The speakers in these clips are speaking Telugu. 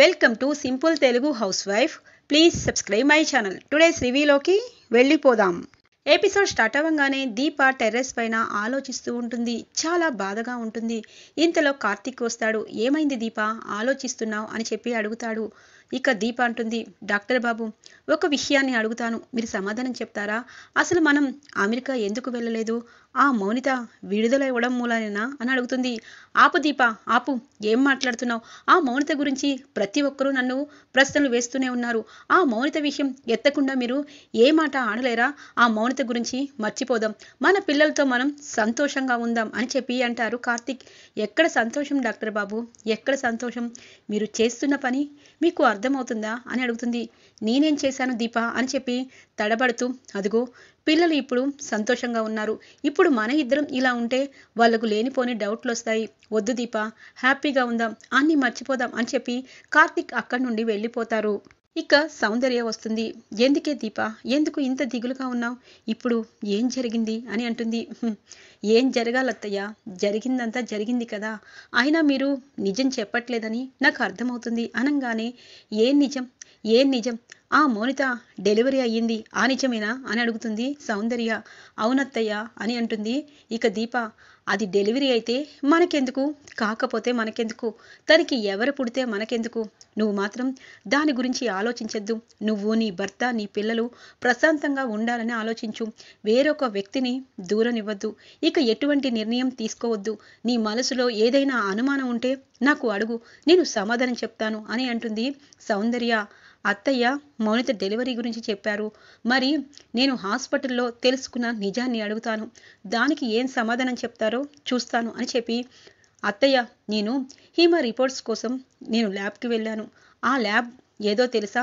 welcome to simple Telugu housewife please subscribe my channel today's రివ్యూలోకి వెళ్ళిపోదాం ఎపిసోడ్ స్టార్ట్ అవ్వగానే దీప టెర్రస్ పైన ఆలోచిస్తూ ఉంటుంది చాలా బాధగా ఉంటుంది ఇంతలో కార్తీక్ వస్తాడు ఏమైంది దీప ఆలోచిస్తున్నావు అని చెప్పి అడుగుతాడు ఇక దీప అంటుంది డాక్టర్ బాబు ఒక విషయాన్ని అడుగుతాను మీరు సమాధానం చెప్తారా అసలు మనం అమెరికా ఎందుకు వెళ్ళలేదు ఆ మౌనిత విడుదల ఇవ్వడం మూలనేనా అని అడుగుతుంది ఆపు దీప ఆపు ఏం మాట్లాడుతున్నావు ఆ మౌనిత గురించి ప్రతి ఒక్కరూ నన్ను ప్రశ్నలు వేస్తూనే ఉన్నారు ఆ మౌనిత విషయం ఎత్తకుండా మీరు ఏ మాట ఆడలేరా ఆ మౌనిత గురించి మర్చిపోదాం మన పిల్లలతో మనం సంతోషంగా ఉందాం అని చెప్పి అంటారు కార్తిక్ ఎక్కడ సంతోషం డాక్టర్ బాబు ఎక్కడ సంతోషం మీరు చేస్తున్న పని మీకు అర్థమవుతుందా అని అడుగుతుంది నేనేం చేశాను దీప అని చెప్పి తడబడుతూ అదుగో పిల్లలు ఇప్పుడు సంతోషంగా ఉన్నారు ఇప్పుడు మన ఇద్దరం ఇలా ఉంటే వాళ్లకు లేనిపోని డౌట్లు వస్తాయి వద్దు దీప హ్యాపీగా ఉందాం అన్ని మర్చిపోదాం అని చెప్పి కార్తిక్ అక్కడి నుండి వెళ్ళిపోతారు ఇక సౌందర్య వస్తుంది ఎందుకే దీప ఎందుకు ఇంత దిగులుగా ఉన్నావు ఇప్పుడు ఏం జరిగింది అని అంటుంది ఏం జరగాలత్తయ్య జరిగిందంతా జరిగింది కదా అయినా మీరు నిజం చెప్పట్లేదని నాకు అర్థమవుతుంది అనంగానే ఏ నిజం ఏ నిజం ఆ మోనిత డెలివరీ అయ్యింది ఆ నిజమేనా అని అడుగుతుంది సౌందర్య అవునత్తయ్య అని అంటుంది ఇక దీప అది డెలివరీ అయితే మనకెందుకు కాకపోతే మనకెందుకు తనకి ఎవరు పుడితే మనకెందుకు నువ్వు మాత్రం దాని గురించి ఆలోచించద్దు నువ్వు నీ భర్త నీ పిల్లలు ప్రశాంతంగా ఉండాలని ఆలోచించు వేరొక వ్యక్తిని దూరనివ్వద్దు ఇక ఎటువంటి నిర్ణయం తీసుకోవద్దు నీ మనసులో ఏదైనా అనుమానం ఉంటే నాకు అడుగు నేను సమాధానం చెప్తాను అని అంటుంది సౌందర్య అత్తయ్య మౌనిత డెలివరీ గురించి చెప్పారు మరి నేను హాస్పిటల్లో తెలుసుకున్న నిజాన్ని అడుగుతాను దానికి ఏం సమాధానం చెప్తారో చూస్తాను అని చెప్పి అత్తయ్య నేను హీమా రిపోర్ట్స్ కోసం నేను ల్యాబ్కి వెళ్ళాను ఆ ల్యాబ్ ఏదో తెలుసా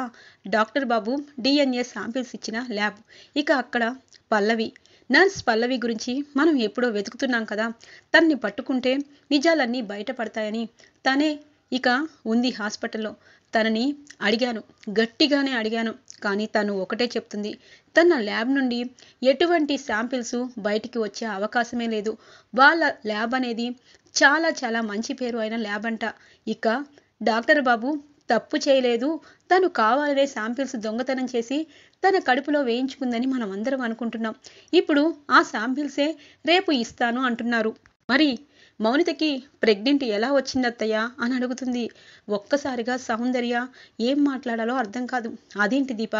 డాక్టర్ బాబు డిఎన్ఏ శాంపిల్స్ ఇచ్చిన ల్యాబ్ ఇక అక్కడ పల్లవి నర్స్ పల్లవి గురించి మనం ఎప్పుడో వెతుకుతున్నాం కదా తన్ని పట్టుకుంటే నిజాలన్నీ బయటపడతాయని తనే ఇక ఉంది హాస్పిటల్లో తనని అడిగాను గట్టిగానే అడిగాను కానీ తను ఒకటే చెప్తుంది తన ల్యాబ్ నుండి ఎటువంటి శాంపిల్స్ బయటికి వచ్చే అవకాశమే లేదు వాళ్ళ ల్యాబ్ అనేది చాలా చాలా మంచి పేరు అయిన ల్యాబ్ అంట ఇక డాక్టర్ బాబు తప్పు చేయలేదు తను కావాలనే శాంపిల్స్ దొంగతనం చేసి తన కడుపులో వేయించుకుందని మనం అందరం అనుకుంటున్నాం ఇప్పుడు ఆ శాంపిల్సే రేపు ఇస్తాను అంటున్నారు మరి మౌనితకి ప్రెగ్నెంట్ ఎలా వచ్చింది అని అడుగుతుంది ఒక్కసారిగా సౌందర్య ఏం మాట్లాడాలో అర్థం కాదు అదేంటి దీప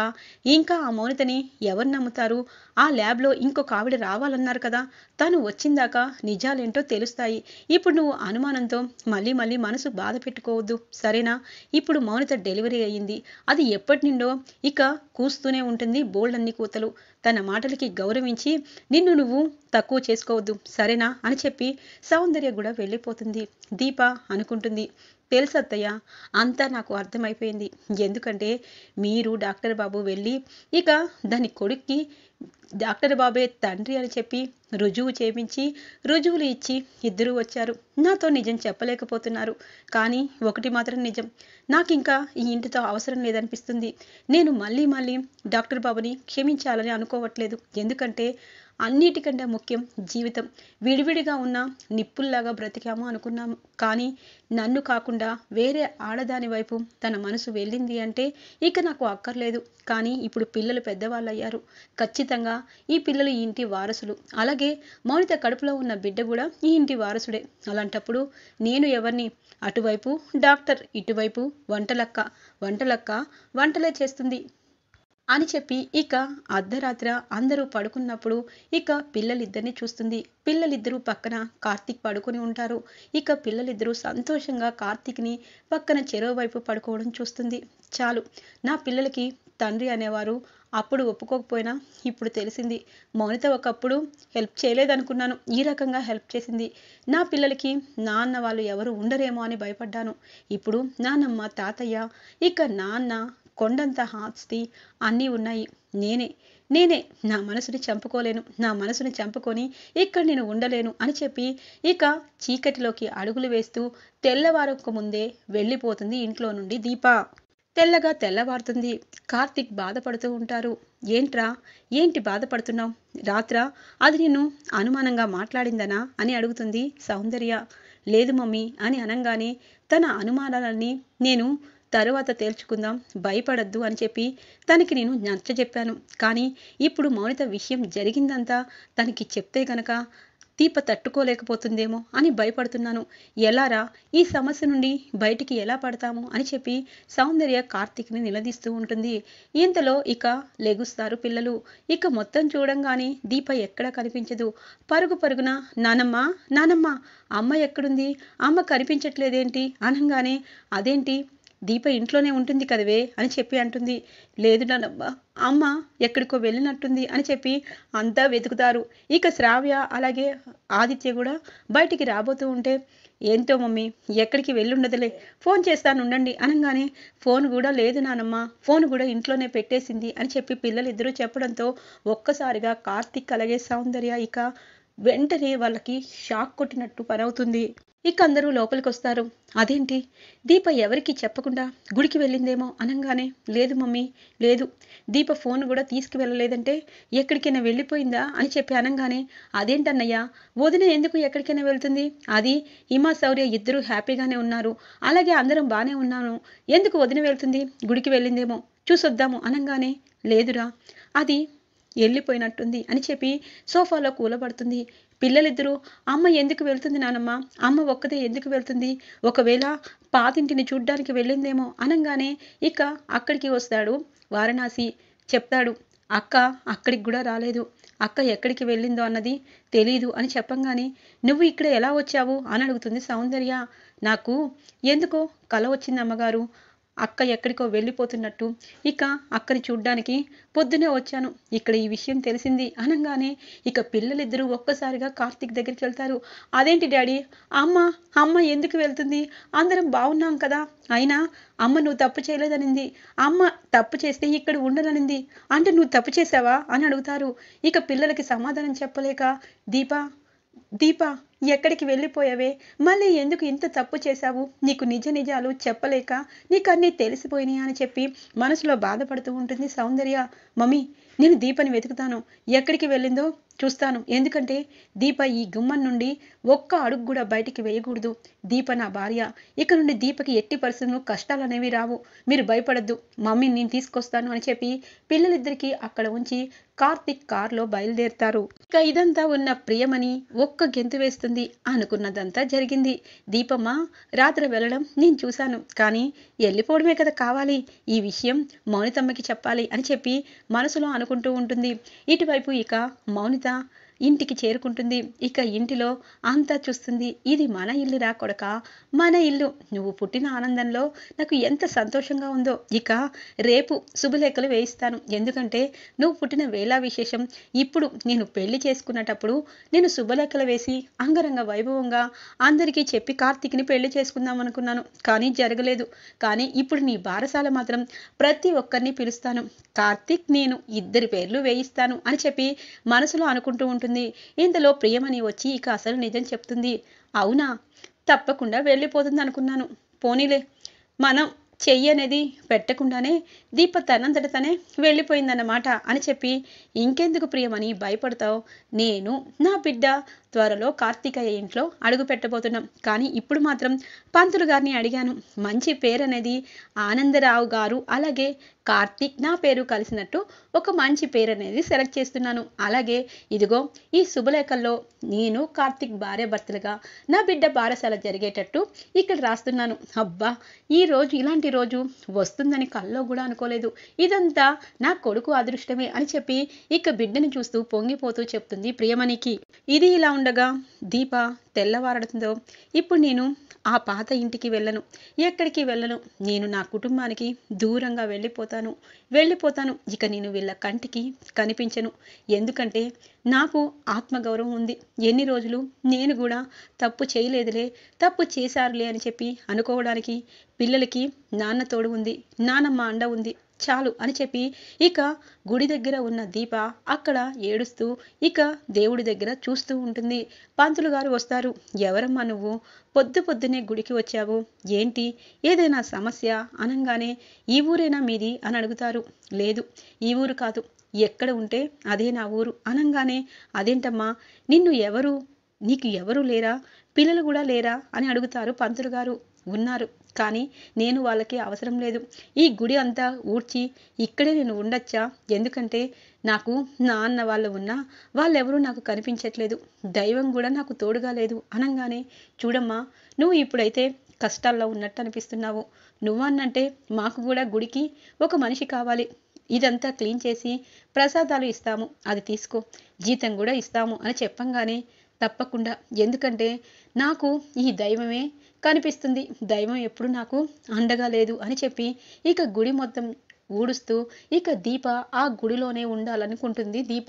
ఇంకా ఆ మౌనితని ఎవరు నమ్ముతారు ఆ ల్యాబ్లో ఇంకొక ఆవిడ రావాలన్నారు కదా తను వచ్చిందాక నిజాలేంటో తెలుస్తాయి ఇప్పుడు నువ్వు అనుమానంతో మళ్ళీ మళ్ళీ మనసు బాధ పెట్టుకోవద్దు సరేనా ఇప్పుడు మౌనిత డెలివరీ అయ్యింది అది ఎప్పటి నుండో ఇక కూస్తూనే ఉంటుంది బోల్డ్ అన్ని కూతలు తన మాటలకి గౌరవించి నిన్ను నువ్వు తక్కువ చేసుకోవద్దు సరేనా అని చెప్పి సౌందర్య కూడా వెళ్ళిపోతుంది దీప అనుకుంటుంది తెలుసు అత్తయ్య అంతా నాకు అర్థమైపోయింది ఎందుకంటే మీరు డాక్టర్ బాబు వెళ్ళి ఇక దాని కొడుక్కి డాక్టర్ బాబే తండ్రి అని చెప్పి రుజువు చేపించి రుజువులు ఇచ్చి ఇద్దరు వచ్చారు నాతో నిజం చెప్పలేకపోతున్నారు కానీ ఒకటి మాత్రం నిజం నాకు ఇంకా ఈ ఇంటితో అవసరం లేదనిపిస్తుంది నేను మళ్ళీ మళ్ళీ డాక్టర్ బాబుని క్షమించాలని అనుకోవట్లేదు ఎందుకంటే అన్నిటికంటే ముఖ్యం జీవితం విడివిడిగా ఉన్న నిప్పుల్లాగా బ్రతికాము అనుకున్నాం కానీ నన్ను కాకుండా వేరే ఆడదాని వైపు తన మనసు వెళ్ళింది అంటే ఇక నాకు అక్కర్లేదు కానీ ఇప్పుడు పిల్లలు పెద్దవాళ్ళు అయ్యారు ఖచ్చితంగా ఈ పిల్లలు ఈ ఇంటి వారసులు అలాగే మౌనిత కడుపులో ఉన్న బిడ్డ కూడా ఈ ఇంటి వారసుడే అలాంటప్పుడు నేను ఎవరిని అటువైపు డాక్టర్ ఇటువైపు వంటలక్క వంటలక్క వంటలే చేస్తుంది అని చెప్పి ఇక అర్ధరాత్ర అందరూ పడుకున్నప్పుడు ఇక పిల్లలిద్దరిని చూస్తుంది పిల్లలిద్దరూ పక్కన కార్తీక్ పడుకుని ఉంటారు ఇక పిల్లలిద్దరూ సంతోషంగా కార్తీక్ని పక్కన చెరువు వైపు పడుకోవడం చూస్తుంది చాలు నా పిల్లలకి తండ్రి అనేవారు అప్పుడు ఒప్పుకోకపోయినా ఇప్పుడు తెలిసింది మౌనిత ఒకప్పుడు హెల్ప్ చేయలేదనుకున్నాను ఈ రకంగా హెల్ప్ చేసింది నా పిల్లలకి నాన్న వాళ్ళు ఎవరు ఉండరేమో అని భయపడ్డాను ఇప్పుడు నానమ్మ తాతయ్య ఇక నాన్న కొండంత హాస్తి అన్నీ ఉన్నాయి నేనే నేనే నా మనసుని చంపుకోలేను నా మనసుని చంపుకొని ఇక్కడ నేను ఉండలేను అని చెప్పి ఇక చీకటిలోకి అడుగులు వేస్తూ తెల్లవారుకు ముందే వెళ్ళిపోతుంది ఇంట్లో నుండి దీప తెల్లగా తెల్లవారుతుంది కార్తిక్ బాధపడుతూ ఉంటారు ఏంట్రా ఏంటి బాధపడుతున్నావు రాత్ర అది నిన్ను అనుమానంగా మాట్లాడిందనా అని అడుగుతుంది సౌందర్య లేదు మమ్మీ అని అనంగానే తన అనుమానాలన్నీ నేను తరువాత తేల్చుకుందాం భయపడద్దు అని చెప్పి తనకి నేను నచ్చ చెప్పాను కానీ ఇప్పుడు మౌనిత విషయం జరిగిందంతా తనకి చెప్తే గనక తీప తట్టుకోలేకపోతుందేమో అని భయపడుతున్నాను ఎలారా ఈ సమస్య నుండి బయటికి ఎలా పడతాము అని చెప్పి సౌందర్య కార్తీక్ని నిలదీస్తూ ఉంటుంది ఇంతలో ఇక లెగుస్తారు పిల్లలు ఇక మొత్తం చూడంగానే దీప ఎక్కడ కనిపించదు పరుగు పరుగున నానమ్మ నానమ్మ అమ్మ ఎక్కడుంది అమ్మ కనిపించట్లేదేంటి అనగానే అదేంటి దీప ఇంట్లోనే ఉంటుంది కదవే అని చెప్పి అంటుంది లేదు నానమ్మ అమ్మ ఎక్కడికో వెళ్ళినట్టుంది అని చెప్పి అంతా వెతుకుతారు ఇక శ్రావ్య అలాగే ఆదిత్య కూడా బయటికి రాబోతూ ఉంటే ఏంటో మమ్మీ ఎక్కడికి వెళ్ళుండదులే ఫోన్ చేస్తాను ఉండండి అనగానే ఫోన్ కూడా లేదు నానమ్మ ఫోన్ కూడా ఇంట్లోనే పెట్టేసింది అని చెప్పి పిల్లలిద్దరూ చెప్పడంతో ఒక్కసారిగా కార్తిక్ అలాగే సౌందర్య ఇక వెంటనే వాళ్ళకి షాక్ కొట్టినట్టు పనవుతుంది ఇక అందరూ లోపలికొస్తారు అదేంటి దీప ఎవరికి చెప్పకుండా గుడికి వెళ్ళిందేమో అనంగానే లేదు మమ్మీ లేదు దీప ఫోన్ కూడా తీసుకువెళ్ళలేదంటే ఎక్కడికైనా వెళ్ళిపోయిందా అని చెప్పి అనంగానే అదేంటన్నయ్యా వదిన ఎందుకు ఎక్కడికైనా వెళ్తుంది అది హిమా శౌర్య ఇద్దరూ హ్యాపీగానే ఉన్నారు అలాగే అందరం బాగానే ఉన్నాను ఎందుకు వదిన వెళ్తుంది గుడికి వెళ్ళిందేమో చూసొద్దాము అనంగానే లేదురా అది వెళ్ళిపోయినట్టుంది అని చెప్పి సోఫాలో కూలబడుతుంది పిల్లలిద్దరూ అమ్మ ఎందుకు వెళ్తుంది నానమ్మ అమ్మ ఒక్కదే ఎందుకు వెళ్తుంది ఒకవేళ పాతింటిని చూడ్డానికి వెళ్ళిందేమో అనగానే ఇక అక్కడికి వస్తాడు వారణాసి చెప్తాడు అక్క అక్కడికి కూడా రాలేదు అక్క ఎక్కడికి వెళ్ళిందో అన్నది తెలీదు అని చెప్పంగానే నువ్వు ఇక్కడ ఎలా వచ్చావు అని అడుగుతుంది సౌందర్య నాకు ఎందుకో కల వచ్చింది అమ్మగారు అక్క ఎక్కడికో వెళ్ళిపోతున్నట్టు ఇక అక్కని చూడ్డానికి పొద్దునే వచ్చాను ఇక్కడ ఈ విషయం తెలిసింది అనగానే ఇక పిల్లలిద్దరూ ఒక్కసారిగా కార్తీక్ దగ్గరికి వెళ్తారు అదేంటి డాడీ అమ్మ అమ్మ ఎందుకు వెళ్తుంది అందరం బాగున్నాం కదా అయినా అమ్మ నువ్వు తప్పు చేయలేదనింది అమ్మ తప్పు చేస్తే ఇక్కడ ఉండదనింది అంటే నువ్వు తప్పు చేసావా అని అడుగుతారు ఇక పిల్లలకి సమాధానం చెప్పలేక దీపా దీపా ఎక్కడికి వెళ్ళిపోయావే మళ్ళీ ఎందుకు ఇంత తప్పు చేశావు నీకు నిజ నిజాలు చెప్పలేక నీకు అన్నీ తెలిసిపోయినాయి అని చెప్పి మనసులో బాధపడుతూ ఉంటుంది సౌందర్య మమ్మీ నేను దీపని వెతుకుతాను ఎక్కడికి వెళ్ళిందో చూస్తాను ఎందుకంటే దీప ఈ గుమ్మం నుండి ఒక్క అడుగు కూడా బయటికి వేయకూడదు దీప నా భార్య ఇక నుండి దీపకి ఎట్టి పరిస్థితులు కష్టాలు అనేవి రావు మీరు భయపడద్దు మమ్మీ నేను తీసుకొస్తాను అని చెప్పి పిల్లలిద్దరికీ అక్కడ ఉంచి కార్తిక్ లో బయలుదేరుతారు ఇక ఇదంతా ఉన్న ప్రియమని ఒక్క గెంతు వేస్తుంది అనుకున్నదంతా జరిగింది దీపమ్మ రాత్రి వెళ్ళడం నేను చూశాను కానీ వెళ్ళిపోవడమే కదా కావాలి ఈ విషయం మౌనితమ్మకి చెప్పాలి అని చెప్పి మనసులో అనుకుంటూ ఉంటుంది ఇటువైపు ఇక మౌనిత vida então, ఇంటికి చేరుకుంటుంది ఇక ఇంటిలో అంతా చూస్తుంది ఇది మన ఇల్లు రా కొడక మన ఇల్లు నువ్వు పుట్టిన ఆనందంలో నాకు ఎంత సంతోషంగా ఉందో ఇక రేపు శుభలేఖలు వేయిస్తాను ఎందుకంటే నువ్వు పుట్టిన వేళ విశేషం ఇప్పుడు నేను పెళ్లి చేసుకున్నటప్పుడు నేను శుభలేఖలు వేసి అంగరంగ వైభవంగా అందరికీ చెప్పి కార్తీక్ని పెళ్లి చేసుకుందాం అనుకున్నాను కానీ జరగలేదు కానీ ఇప్పుడు నీ బారసాల మాత్రం ప్రతి ఒక్కరిని పిలుస్తాను కార్తీక్ నేను ఇద్దరి పేర్లు వేయిస్తాను అని చెప్పి మనసులో అనుకుంటూ ఉంటాను ఉంటుంది ఇందులో ప్రియమని వచ్చి ఇక అసలు నిజం చెప్తుంది అవునా తప్పకుండా వెళ్ళిపోతుంది అనుకున్నాను పోనీలే మనం చెయ్యి అనేది పెట్టకుండానే దీప తనంతట తనే వెళ్ళిపోయిందన్నమాట అని చెప్పి ఇంకెందుకు ప్రియమని భయపడతావు నేను నా బిడ్డ త్వరలో కార్తీకయ్య ఇంట్లో అడుగు పెట్టబోతున్నాం కానీ ఇప్పుడు మాత్రం పంతులు గారిని అడిగాను మంచి పేరు అనేది ఆనందరావు గారు అలాగే కార్తీక్ నా పేరు కలిసినట్టు ఒక మంచి పేరు అనేది సెలెక్ట్ చేస్తున్నాను అలాగే ఇదిగో ఈ శుభలేఖల్లో నేను కార్తీక్ భార్య భర్తలుగా నా బిడ్డ బారసాల జరిగేటట్టు ఇక్కడ రాస్తున్నాను అబ్బా ఈ రోజు ఇలాంటి రోజు వస్తుందని కల్లో కూడా అనుకోలేదు ఇదంతా నా కొడుకు అదృష్టమే అని చెప్పి ఇక బిడ్డని చూస్తూ పొంగిపోతూ చెప్తుంది ప్రియమణికి ఇది ఇలా ఉండగా దీప తెల్లవారడంతో ఇప్పుడు నేను ఆ పాత ఇంటికి వెళ్ళను ఎక్కడికి వెళ్ళను నేను నా కుటుంబానికి దూరంగా వెళ్ళిపోతాను వెళ్ళిపోతాను ఇక నేను వీళ్ళ కంటికి కనిపించను ఎందుకంటే నాకు ఆత్మగౌరవం ఉంది ఎన్ని రోజులు నేను కూడా తప్పు చేయలేదులే తప్పు చేశారులే అని చెప్పి అనుకోవడానికి పిల్లలకి నాన్న తోడు ఉంది నానమ్మ అండ ఉంది చాలు అని చెప్పి ఇక గుడి దగ్గర ఉన్న దీప అక్కడ ఏడుస్తూ ఇక దేవుడి దగ్గర చూస్తూ ఉంటుంది పంతులు గారు వస్తారు ఎవరమ్మా నువ్వు పొద్దు పొద్దునే గుడికి వచ్చావు ఏంటి ఏదైనా సమస్య అనంగానే ఈ ఊరేనా మీది అని అడుగుతారు లేదు ఈ ఊరు కాదు ఎక్కడ ఉంటే అదే నా ఊరు అనంగానే అదేంటమ్మా నిన్ను ఎవరు నీకు ఎవరు లేరా పిల్లలు కూడా లేరా అని అడుగుతారు పంతులు గారు ఉన్నారు కానీ నేను వాళ్ళకి అవసరం లేదు ఈ గుడి అంతా ఊడ్చి ఇక్కడే నేను ఉండొచ్చా ఎందుకంటే నాకు నాన్న వాళ్ళు ఉన్నా వాళ్ళెవరూ నాకు కనిపించట్లేదు దైవం కూడా నాకు తోడుగా లేదు అనగానే చూడమ్మా నువ్వు ఇప్పుడైతే కష్టాల్లో ఉన్నట్టు అనిపిస్తున్నావు నువ్వన్నంటే మాకు కూడా గుడికి ఒక మనిషి కావాలి ఇదంతా క్లీన్ చేసి ప్రసాదాలు ఇస్తాము అది తీసుకో జీతం కూడా ఇస్తాము అని చెప్పంగానే తప్పకుండా ఎందుకంటే నాకు ఈ దైవమే కనిపిస్తుంది దైవం ఎప్పుడు నాకు అండగా లేదు అని చెప్పి ఇక గుడి మొత్తం ఊడుస్తూ ఇక దీప ఆ గుడిలోనే ఉండాలనుకుంటుంది దీప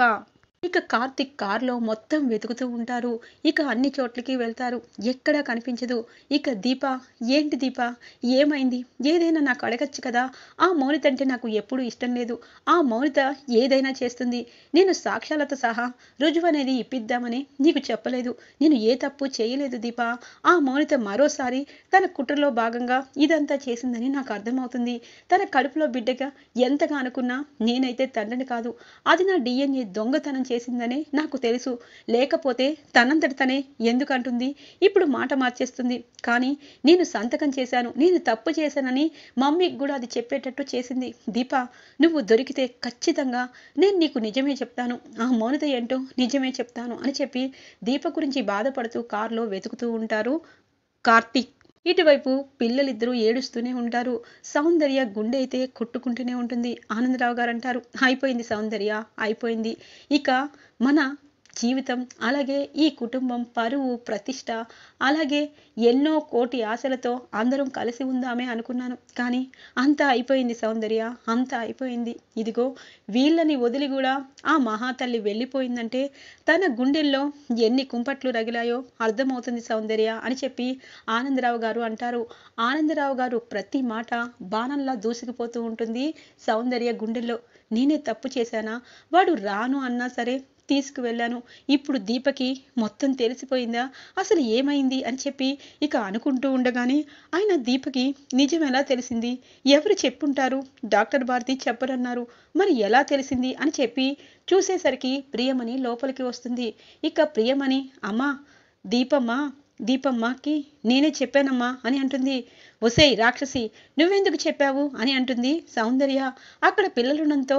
ఇక కార్తిక్ కార్లో మొత్తం వెతుకుతూ ఉంటారు ఇక అన్ని చోట్లకి వెళ్తారు ఎక్కడా కనిపించదు ఇక దీప ఏంటి దీప ఏమైంది ఏదైనా నాకు అడగచ్చు కదా ఆ మౌనిత అంటే నాకు ఎప్పుడూ ఇష్టం లేదు ఆ మౌనిత ఏదైనా చేస్తుంది నేను సాక్ష్యాలతో సహా రుజువు అనేది ఇప్పిద్దామని నీకు చెప్పలేదు నేను ఏ తప్పు చేయలేదు దీప ఆ మౌనిత మరోసారి తన కుట్రలో భాగంగా ఇదంతా చేసిందని నాకు అర్థమవుతుంది తన కడుపులో బిడ్డగా ఎంతగా అనుకున్నా నేనైతే తండ్రిని కాదు అది నా డిఎన్ఏ దొంగతనం చేసి చేసిందనే నాకు తెలుసు లేకపోతే తనంతటి తనే ఎందుకంటుంది ఇప్పుడు మాట మార్చేస్తుంది కానీ నేను సంతకం చేశాను నేను తప్పు చేశానని మమ్మీకి కూడా అది చెప్పేటట్టు చేసింది దీప నువ్వు దొరికితే ఖచ్చితంగా నేను నీకు నిజమే చెప్తాను ఆ మౌనత ఏంటో నిజమే చెప్తాను అని చెప్పి దీప గురించి బాధపడుతూ కారులో వెతుకుతూ ఉంటారు కార్తీక్ ఇటువైపు పిల్లలిద్దరూ ఏడుస్తూనే ఉంటారు సౌందర్య గుండె అయితే కొట్టుకుంటూనే ఉంటుంది ఆనందరావు గారు అంటారు అయిపోయింది సౌందర్య అయిపోయింది ఇక మన జీవితం అలాగే ఈ కుటుంబం పరువు ప్రతిష్ట అలాగే ఎన్నో కోటి ఆశలతో అందరం కలిసి ఉందామే అనుకున్నాను కానీ అంతా అయిపోయింది సౌందర్య అంతా అయిపోయింది ఇదిగో వీళ్ళని వదిలి కూడా ఆ మహాతల్లి వెళ్ళిపోయిందంటే తన గుండెల్లో ఎన్ని కుంపట్లు రగిలాయో అర్థమవుతుంది సౌందర్య అని చెప్పి ఆనందరావు గారు అంటారు ఆనందరావు గారు ప్రతి మాట బాణంలా దూసుకుపోతూ ఉంటుంది సౌందర్య గుండెల్లో నేనే తప్పు చేశానా వాడు రాను అన్నా సరే తీసుకువెళ్ళాను ఇప్పుడు దీపకి మొత్తం తెలిసిపోయిందా అసలు ఏమైంది అని చెప్పి ఇక అనుకుంటూ ఉండగానే ఆయన దీపకి నిజం ఎలా తెలిసింది ఎవరు చెప్పుంటారు డాక్టర్ భారతి చెప్పరన్నారు మరి ఎలా తెలిసింది అని చెప్పి చూసేసరికి ప్రియమణి లోపలికి వస్తుంది ఇక ప్రియమణి అమ్మా దీపమ్మ దీపమ్మకి నేనే చెప్పానమ్మా అని అంటుంది ఒసేయ్ రాక్షసి నువ్వెందుకు చెప్పావు అని అంటుంది సౌందర్య అక్కడ పిల్లలుండంతో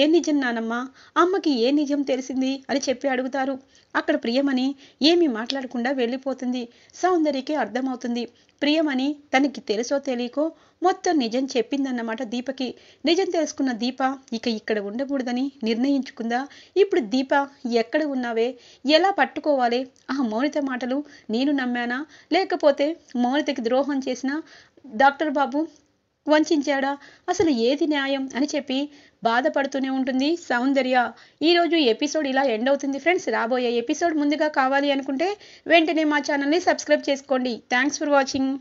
ఏ నిజం నానమ్మా అమ్మకి ఏ నిజం తెలిసింది అని చెప్పి అడుగుతారు అక్కడ ప్రియమని ఏమీ మాట్లాడకుండా వెళ్ళిపోతుంది సౌందర్యకి అర్థమవుతుంది ప్రియమని తనకి తెలుసో తెలియకో మొత్తం నిజం చెప్పిందన్నమాట దీపకి నిజం తెలుసుకున్న దీప ఇక ఇక్కడ ఉండకూడదని నిర్ణయించుకుందా ఇప్పుడు దీప ఎక్కడ ఉన్నావే ఎలా పట్టుకోవాలి ఆ మౌనిత మాటలు నేను నమ్మానా లేకపోతే లేకపోతే మౌనితకి ద్రోహం చేసిన డాక్టర్ బాబు వంచాడా అసలు ఏది న్యాయం అని చెప్పి బాధపడుతూనే ఉంటుంది సౌందర్య ఈరోజు ఎపిసోడ్ ఇలా ఎండ్ అవుతుంది ఫ్రెండ్స్ రాబోయే ఎపిసోడ్ ముందుగా కావాలి అనుకుంటే వెంటనే మా ఛానల్ని సబ్స్క్రైబ్ చేసుకోండి థ్యాంక్స్ ఫర్ వాచింగ్